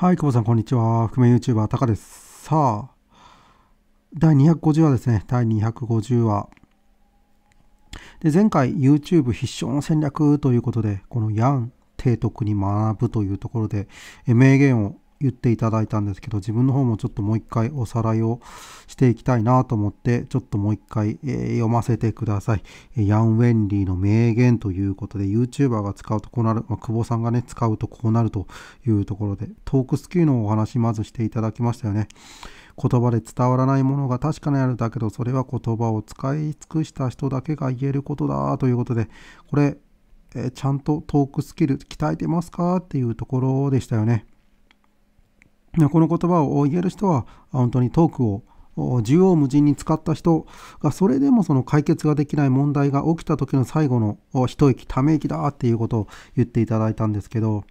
はい、久保さん、こんにちは。覆面 YouTuber、タカです。さあ、第250話ですね。第250話。で、前回、YouTube 必勝の戦略ということで、このヤン提督に学ぶというところで、名言を言っていただいたんですけど自分の方もちょっともう一回おさらいをしていきたいなと思ってちょっともう一回、えー、読ませてください、えヤン・ウェンリーの名言ということで YouTuber が使うとこうなる、まあ、久保さんがね使うとこうなるというところでトークスキルのお話まずしていただきましたよね言葉で伝わらないものが確かなやつだけどそれは言葉を使い尽くした人だけが言えることだということでこれえちゃんとトークスキル鍛えてますかっていうところでしたよね。この言葉を言える人は本当にトークを縦横無尽に使った人がそれでもその解決ができない問題が起きた時の最後の一息ため息だっていうことを言っていただいたんですけど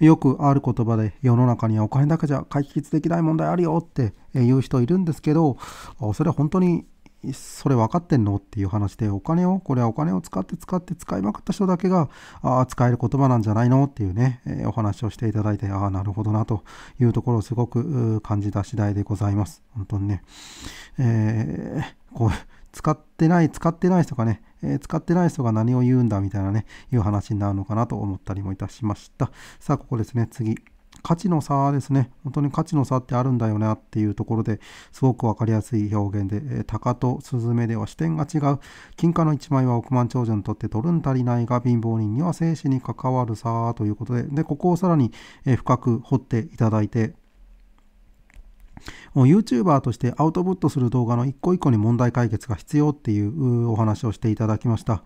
よくある言葉で世の中にはお金だけじゃ解決できない問題あるよって言う人いるんですけどそれは本当にそれ分かってんのっていう話でお金をこれはお金を使って使って使いまくった人だけがあ使える言葉なんじゃないのっていうね、えー、お話をしていただいてああなるほどなというところをすごく感じた次第でございます本当にね、えー、こう使ってない使ってない人がね、えー、使ってない人が何を言うんだみたいなねいう話になるのかなと思ったりもいたしましたさあここですね次価値の差ですね。本当に価値の差ってあるんだよなっていうところですごく分かりやすい表現で、え鷹とスズメでは視点が違う。金貨の1枚は億万長者にとって取るん足りないが貧乏人には生死に関わるさ」ということで、で、ここをさらに、え深く掘っていただいて、YouTuber としてアウトプットする動画の一個一個に問題解決が必要っていうお話をしていただきました。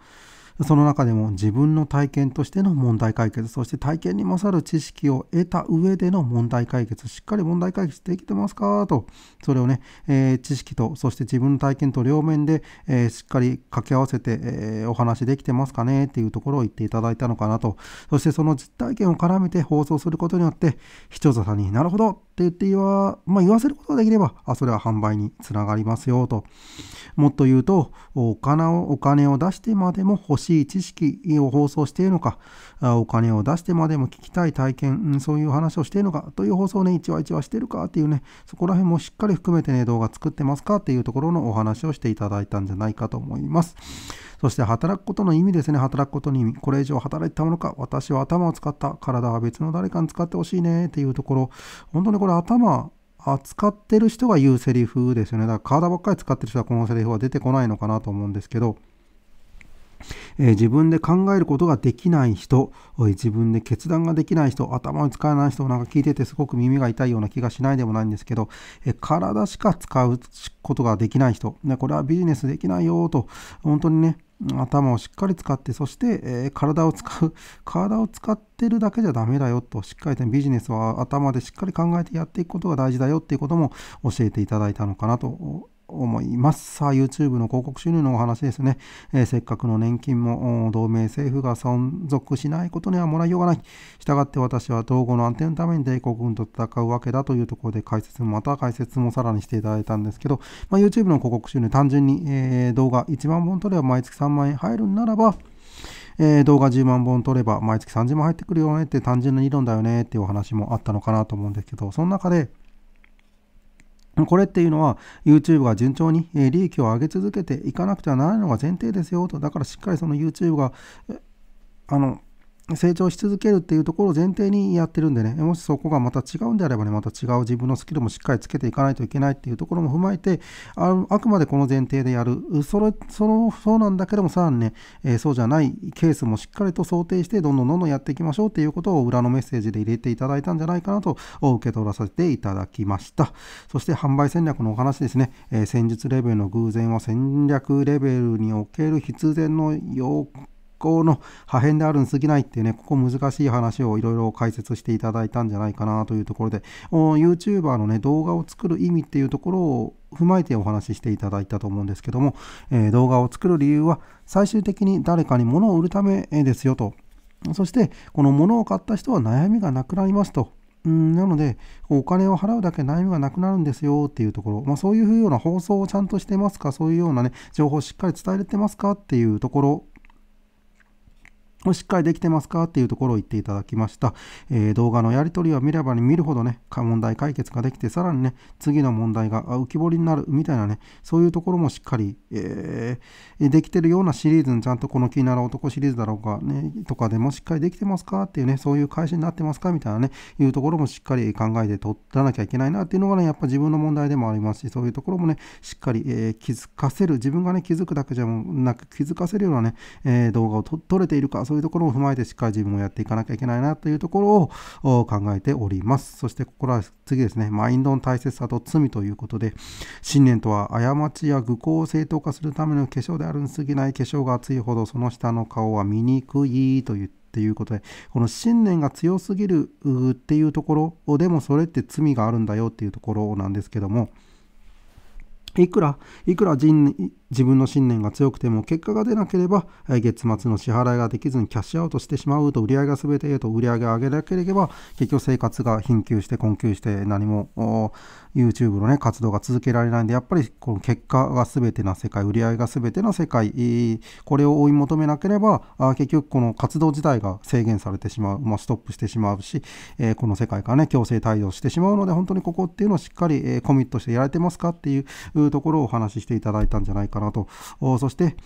その中でも自分の体験としての問題解決、そして体験に勝る知識を得た上での問題解決、しっかり問題解決できてますかと、それをね、えー、知識と、そして自分の体験と両面で、えー、しっかり掛け合わせて、えー、お話できてますかねっていうところを言っていただいたのかなと、そしてその実体験を絡めて放送することによって、視聴者さんになるほどって言って言わ,、まあ、言わせることができればあそれは販売につながりますよともっと言うとお金をお金を出してまでも欲しい知識を放送しているのかお金を出してまでも聞きたい体験そういう話をしているのかという放送をね一話一話してるかっていうねそこら辺もしっかり含めてね動画作ってますかっていうところのお話をしていただいたんじゃないかと思います。そして働くことの意味ですね、働くことの意味。これ以上働いたものか、私は頭を使った、体は別の誰かに使ってほしいねっていうところ、本当にこれ頭、扱ってる人が言うセリフですよね。だから体ばっかり使ってる人はこのセリフは出てこないのかなと思うんですけど、えー、自分で考えることができない人、自分で決断ができない人、頭を使えない人、なんか聞いててすごく耳が痛いような気がしないでもないんですけど、えー、体しか使うことができない人、ね、これはビジネスできないよと、本当にね、頭をしっかり使ってそして、え体を使う 体を使ってるだけじゃダメだよとしっかりとビジネスは頭でしっかり考えてやっていくことが大事だよっていうことも教えていただいたのかなと思います。さあ、YouTube の広告収入のお話ですね。えー、せっかくの年金も同盟政府が存続しないことにはもらいようがない。したがって私は統合の安定のために帝国軍と戦うわけだというところで解説もまた解説もさらにしていただいたんですけど、まあ、YouTube の広告収入単純に、えー、動画1万本取れば毎月3万円入るならば、えー、動画10万本撮れば毎月30万入ってくるよねって単純な理論だよねっていうお話もあったのかなと思うんですけど、その中で、これっていうのは YouTube が順調に利益を上げ続けていかなくてはならないのが前提ですよとだからしっかりその YouTube があの成長し続けるっていうところを前提にやってるんでね、もしそこがまた違うんであればね、また違う自分のスキルもしっかりつけていかないといけないっていうところも踏まえて、ああくまでこの前提でやる。それ、その、そうなんだけども、さらにね、えー、そうじゃないケースもしっかりと想定して、どんどんどんどんやっていきましょうっていうことを裏のメッセージで入れていただいたんじゃないかなと受け取らせていただきました。そして販売戦略のお話ですね、えー、戦術レベルの偶然は戦略レベルにおける必然の要行の破片であるに過ぎないっていうね、ここ難しい話をいろいろ解説していただいたんじゃないかなというところで、YouTuber のね、動画を作る意味っていうところを踏まえてお話ししていただいたと思うんですけども、えー、動画を作る理由は最終的に誰かに物を売るためですよと。そして、この物を買った人は悩みがなくなりますと。うんなので、お金を払うだけ悩みがなくなるんですよっていうところ、まあ、そういうふうな放送をちゃんとしてますか、そういうようなね、情報をしっかり伝えれてますかっていうところをしっかりできてますかっていうところを言っていただきました。えー、動画のやり取りを見れば見るほどね、問題解決ができて、さらにね、次の問題が浮き彫りになるみたいなね、そういうところもしっかり、えー、できてるようなシリーズにちゃんとこの気になる男シリーズだろうかね、とかでもしっかりできてますかっていうね、そういう会社になってますかみたいなね、いうところもしっかり考えて取らなきゃいけないなっていうのがね、やっぱ自分の問題でもありますし、そういうところもね、しっかり、えー、気づかせる、自分がね、気づくだけじゃなく、気づかせるようなね、え動画を撮れているか、そういうところを踏まえてしっかり自分もやっていかなきゃいけないなというところを考えております。そしてここから次ですね、マインドの大切さと罪ということで、信念とは過ちや愚行を正当化するための化粧であるに過ぎない化粧が厚いほどその下の顔は醜いと言って、っいうことでこの信念が強すぎるっていうところでもそれって罪があるんだよっていうところなんですけどもいくら、いくら人自分の信念が強くても結果が出なければ、月末の支払いができずにキャッシュアウトしてしまうと、売上が全てうと売上を上げなければ、結局生活が貧窮して困窮して何も YouTube のね、活動が続けられないんで、やっぱりこの結果が全てな世界、売上が全ての世界、これを追い求めなければ、結局この活動自体が制限されてしまう、まあ、ストップしてしまうし、えこの世界からね、強制対応してしまうので、本当にここっていうのをしっかり、えコミットしてやられてますかっていういうところをお話ししていただいたんじゃないかなと。そして、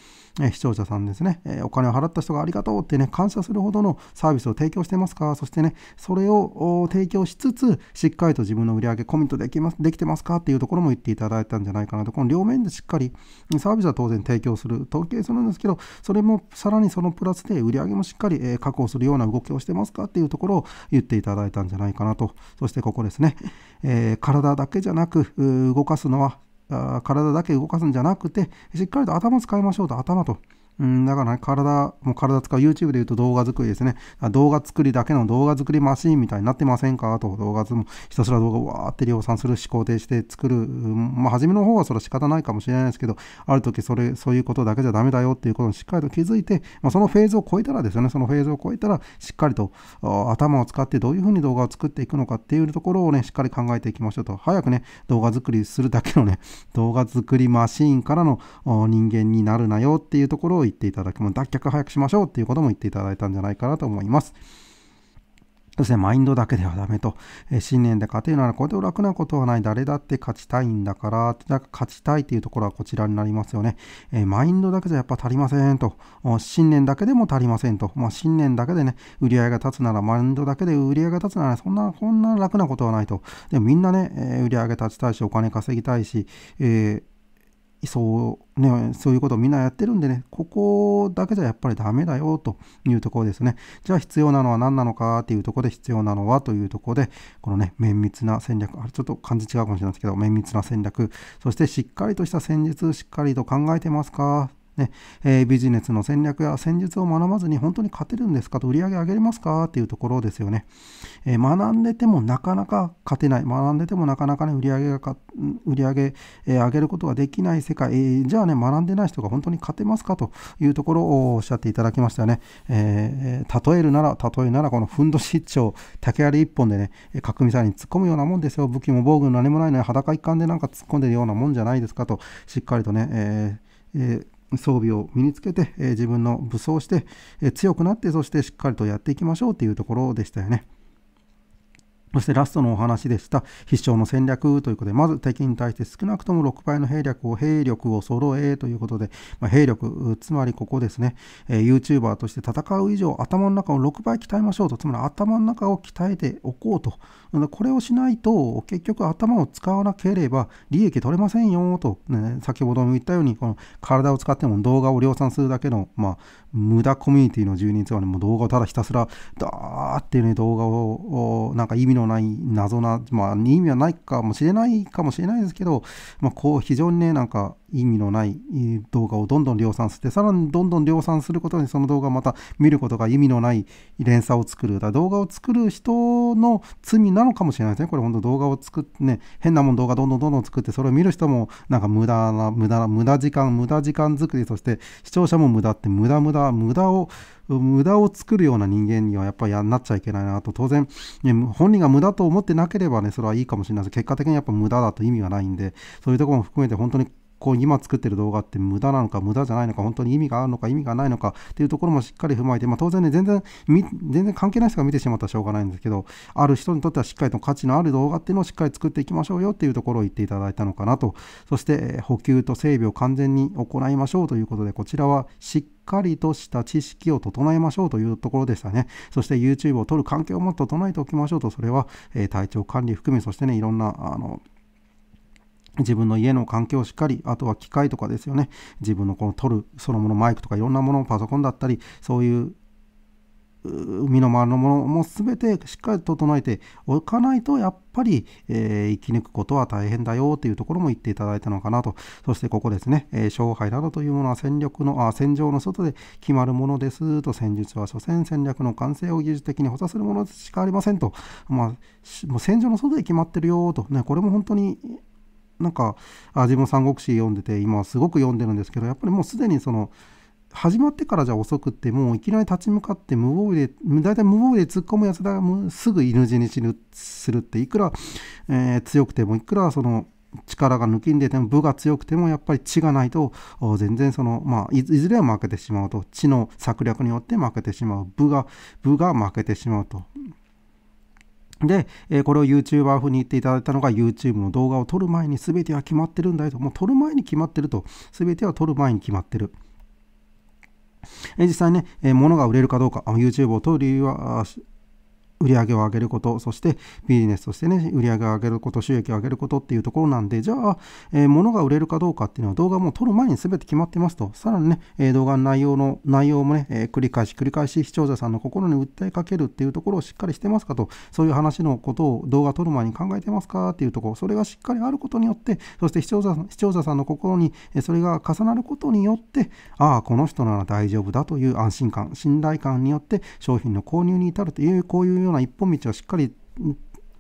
え視聴者さんですね、えお金を払った人がありがとうってね、感謝するほどのサービスを提供してますかそしてね、それを提供しつつ、しっかりと自分の売り上げコミットできますできてますかっていうところも言っていただいたんじゃないかなと。この両面でしっかり、サービスは当然提供する、統計するんですけど、それもさらにそのプラスで売り上げもしっかり、え確保するような動きをしてますかっていうところを言っていただいたんじゃないかなと。そしてここですね、えー、体だけじゃなく、動かすのはあ体だけ動かすんじゃなくてしっかりと頭使いましょうと頭とうん、だからね、体、もう体使う、YouTube で言うと動画作りですね。動画作りだけの動画作りマシーンみたいになってませんかと、動画もひたすら動画をわーって量産する、思考停止で作る。まあ、初めの方はそれは仕方ないかもしれないですけど、ある時それ、そういうことだけじゃダメだよっていうことにしっかりと気づいて、まあ、そのフェーズを超えたらですよね、そのフェーズを超えたら、しっかりと頭を使ってどういうふうに動画を作っていくのかっていうところをね、しっかり考えていきましょうと。早くね、動画作りするだけのね、動画作りマシーンからの人間になるなよっていうところを言っていただき、も脱却早くしましょうっていうことも言っていただいたんじゃないかなと思います。そしてマインドだけではダメと、えー、信念で勝てるならこれで楽なことはない誰だって勝ちたいんだから勝ちたいっていうところはこちらになりますよね、えー、マインドだけじゃやっぱ足りませんと信念だけでも足りませんと、まあ、信念だけでね売り上げが立つならマインドだけで売り上げが立つならそんなこんな楽なことはないとでもみんなね、えー、売り上げ立ちたいしお金稼ぎたいし、えーそう,、ね、そういうことをみんなやってるんでね、ここだけじゃやっぱりダメだよというところですね。じゃあ必要なのは何なのかっていうところで必要なのはというところで、このね、綿密な戦略、あれちょっと漢字違うかもしれないですけど、綿密な戦略、そしてしっかりとした戦術、しっかりと考えてますかねえー、ビジネスの戦略や戦術を学ばずに本当に勝てるんですかと売り上げ上げれますかっていうところですよね、えー、学んでてもなかなか勝てない学んでてもなかなかね売り上げが売上げ、えー、上げることができない世界、えー、じゃあね学んでない人が本当に勝てますかというところをおっしゃっていただきましたよね、えー、例えるなら例えならこのふんどし一丁竹槍一本でね核ミサイルに突っ込むようなもんですよ武器も防具も何もないのに裸一貫でなんか突っ込んでるようなもんじゃないですかとしっかりとね、えーえー装備を身につけて、え自分の武装して、え強くなってそしてしっかりとやっていきましょうというところでしたよね。そしてラストのお話でした必勝の戦略ということで、まず敵に対して少なくとも6倍の兵力を、兵力を揃えということで、まあ、兵力、つまりここですね、えー、YouTuber として戦う以上、頭の中を6倍鍛えましょうと、つまり頭の中を鍛えておこうと。これをしないと、結局頭を使わなければ利益取れませんよと、ね、先ほども言ったように、体を使っても動画を量産するだけの、まあ、無駄コミュニティの住人アーにもう動画をただひたすらダーってね動画をなんか意味のない謎なまあ意味はないかもしれないかもしれないですけどまあこう非常にねなんか意味のない動画をどんどん量産して、さらにどんどん量産することにその動画をまた見ることが意味のない連鎖を作る。だ動画を作る人の罪なのかもしれないですね。これ本当動画を作ってね、変なもん動画どんどんどんどん作って、それを見る人もなんか無駄な、無駄な、無駄時間、無駄時間作り、そして視聴者も無駄って無駄無駄、無駄を無駄を作るような人間にはやっぱりやんなっちゃいけないなと当然、ね、本人が無駄と思ってなければねそれはいいかもしれないです結果的にやっぱ無駄だと意味がないんでそういうところも含めて本当にこう今作ってる動画って無駄なのか無駄じゃないのか本当に意味があるのか意味がないのかっていうところもしっかり踏まえて、まあ、当然ね全然全然関係ない人が見てしまったらしょうがないんですけどある人にとってはしっかりと価値のある動画っていうのをしっかり作っていきましょうよっていうところを言っていただいたのかなとそして補給と整備を完全に行いましょうということでこちらはしっかりしっかりとした知識を整えましょうというところでしたね。そして YouTube を撮る環境も整えておきましょうと、それは、えー、体調管理含め、そしてね、いろんな、あの、自分の家の環境をしっかり、あとは機械とかですよね。自分のこの撮る、そのものマイクとかいろんなもの、パソコンだったり、そういう身の回りのものも全てしっかり整えておかないとやっぱり、えー、生き抜くことは大変だよというところも言っていただいたのかなとそしてここですね、えー、勝敗などというものは戦力のあ戦場の外で決まるものですと戦術は所詮戦略の完成を技術的に補佐するものしかありませんと、まあ、もう戦場の外で決まってるよと、ね、これも本当になんかあ自分「三国志」読んでて今すごく読んでるんですけどやっぱりもうすでにその始まってからじゃ遅くってもういきなり立ち向かって無防備で大体無防備で突っ込むやつだすぐ犬死にするっていくら、えー、強くてもいくらその力が抜きんでても部が強くてもやっぱり血がないと全然そのまあいずれは負けてしまうと血の策略によって負けてしまう部が部が負けてしまうとで、えこれを YouTuber 風に言っていただいたのが YouTube の動画を撮る前に全ては決まってるんだよと、もう撮る前に決まってると、全ては撮る前に決まってる。え実際ね、え物が売れるかどうか、YouTube を撮る理由は、売り上げを上げること、そしてビジネスとしてね、売り上げを上げること、収益を上げることっていうところなんで、じゃあ、えー、物が売れるかどうかっていうのは動画も撮る前に全て決まってますと、さらにね、えー、動画の内容の、内容もね、えー、繰り返し繰り返し視聴者さんの心に訴えかけるっていうところをしっかりしてますかと、そういう話のことを動画撮る前に考えてますかっていうところ、それがしっかりあることによって、そして視聴者視聴者さんの心にそれが重なることによって、ああ、この人なら大丈夫だという安心感、信頼感によって商品の購入に至るという、こういうようなような一本道をしっかり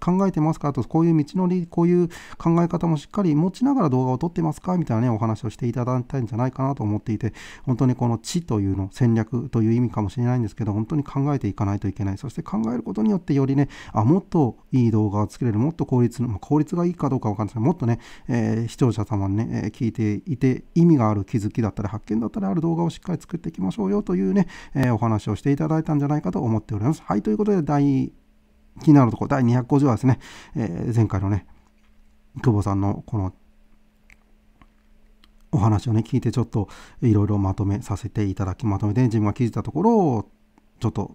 考えてますかと、こういう道のり、こういう考え方もしっかり持ちながら動画を撮ってますかみたいなね、お話をしていただきたいんじゃないかなと思っていて、本当にこの知というの、戦略という意味かもしれないんですけど、本当に考えていかないといけない。そして考えることによって、よりね、あ、もっといい動画を作れる、もっと効率の、効率がいいかどうかわかんないですけど、もっとね、えー、視聴者様にね、えー、聞いていて、意味がある気づきだったり、発見だったりある動画をしっかり作っていきましょうよというね、えー、お話をしていただいたんじゃないかと思っております。はい、ということで、第気になるとこ第250話ですね、えー、前回のね、久保さんのこのお話をね、聞いてちょっといろいろまとめさせていただき、まとめて、自分が気づいたところをちょっと、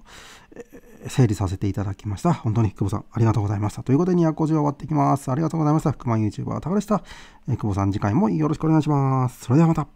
えー、整理させていただきました。本当に久保さんありがとうございました。ということで250話終わっていきます。ありがとうございました。福満 YouTuber タカでした、えー。久保さん次回もよろしくお願いします。それではまた。